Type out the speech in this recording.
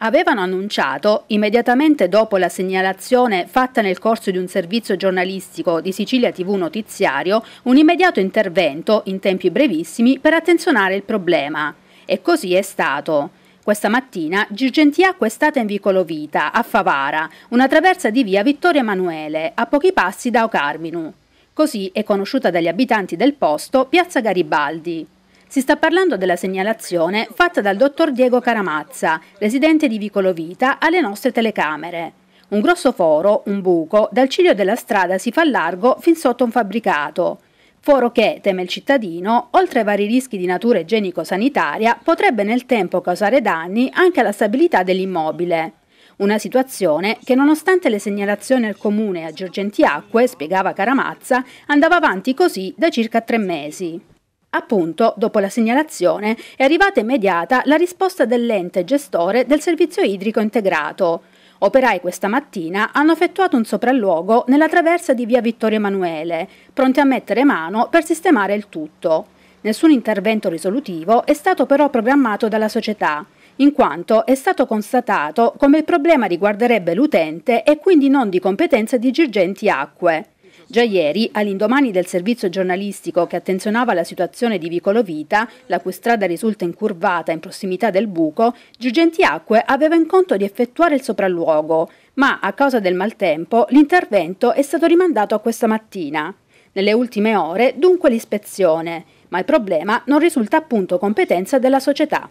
Avevano annunciato, immediatamente dopo la segnalazione fatta nel corso di un servizio giornalistico di Sicilia TV Notiziario, un immediato intervento, in tempi brevissimi, per attenzionare il problema. E così è stato. Questa mattina Girgentiacqua è stata in Vicolo Vita, a Favara, una traversa di via Vittorio Emanuele, a pochi passi da Ocarminu. Così è conosciuta dagli abitanti del posto Piazza Garibaldi. Si sta parlando della segnalazione fatta dal dottor Diego Caramazza, residente di Vicolo Vita, alle nostre telecamere. Un grosso foro, un buco, dal ciglio della strada si fa largo fin sotto un fabbricato. Foro che, teme il cittadino, oltre ai vari rischi di natura igienico-sanitaria, potrebbe nel tempo causare danni anche alla stabilità dell'immobile. Una situazione che nonostante le segnalazioni al comune a Giorgenti Acque, spiegava Caramazza, andava avanti così da circa tre mesi. Appunto, dopo la segnalazione, è arrivata immediata la risposta dell'ente gestore del servizio idrico integrato. Operai questa mattina hanno effettuato un sopralluogo nella traversa di via Vittorio Emanuele, pronti a mettere mano per sistemare il tutto. Nessun intervento risolutivo è stato però programmato dalla società, in quanto è stato constatato come il problema riguarderebbe l'utente e quindi non di competenza di girgenti acque. Già ieri, all'indomani del servizio giornalistico che attenzionava la situazione di Vicolo Vita, la cui strada risulta incurvata in prossimità del buco, Giugentiacque aveva in conto di effettuare il sopralluogo, ma a causa del maltempo l'intervento è stato rimandato a questa mattina. Nelle ultime ore, dunque l'ispezione, ma il problema non risulta appunto competenza della società.